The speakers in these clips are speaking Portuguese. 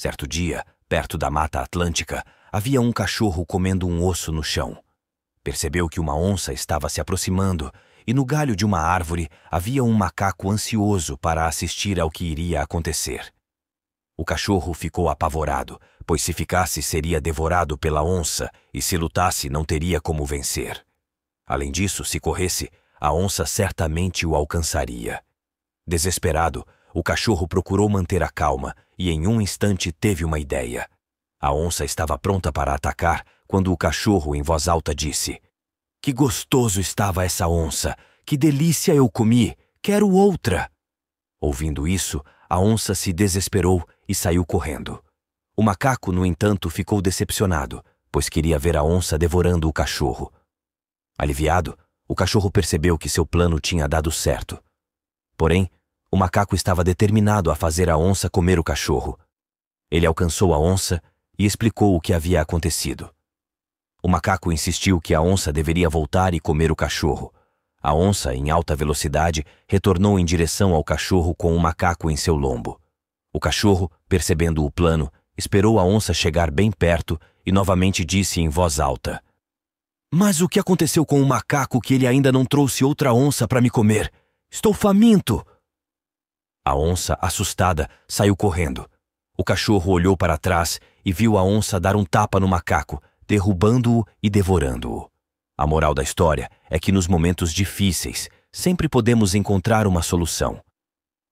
Certo dia, perto da Mata Atlântica, havia um cachorro comendo um osso no chão. Percebeu que uma onça estava se aproximando e no galho de uma árvore havia um macaco ansioso para assistir ao que iria acontecer. O cachorro ficou apavorado, pois se ficasse seria devorado pela onça e se lutasse não teria como vencer. Além disso, se corresse, a onça certamente o alcançaria. Desesperado, o cachorro procurou manter a calma e em um instante teve uma ideia. A onça estava pronta para atacar quando o cachorro, em voz alta, disse: Que gostoso estava essa onça! Que delícia eu comi! Quero outra! Ouvindo isso, a onça se desesperou e saiu correndo. O macaco, no entanto, ficou decepcionado, pois queria ver a onça devorando o cachorro. Aliviado, o cachorro percebeu que seu plano tinha dado certo. Porém, o macaco estava determinado a fazer a onça comer o cachorro. Ele alcançou a onça e explicou o que havia acontecido. O macaco insistiu que a onça deveria voltar e comer o cachorro. A onça, em alta velocidade, retornou em direção ao cachorro com o um macaco em seu lombo. O cachorro, percebendo o plano, esperou a onça chegar bem perto e novamente disse em voz alta: Mas o que aconteceu com o macaco que ele ainda não trouxe outra onça para me comer? Estou faminto! A onça, assustada, saiu correndo. O cachorro olhou para trás e viu a onça dar um tapa no macaco, derrubando-o e devorando-o. A moral da história é que nos momentos difíceis sempre podemos encontrar uma solução.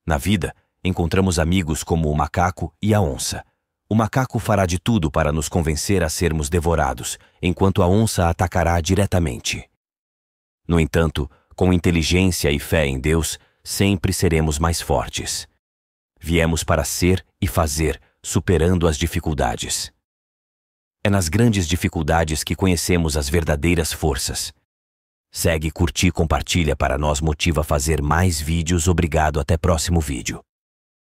Na vida, encontramos amigos como o macaco e a onça. O macaco fará de tudo para nos convencer a sermos devorados, enquanto a onça atacará diretamente. No entanto, com inteligência e fé em Deus, sempre seremos mais fortes. Viemos para ser e fazer, superando as dificuldades. É nas grandes dificuldades que conhecemos as verdadeiras forças. Segue, curte e compartilha para nós motiva a fazer mais vídeos. Obrigado, até próximo vídeo.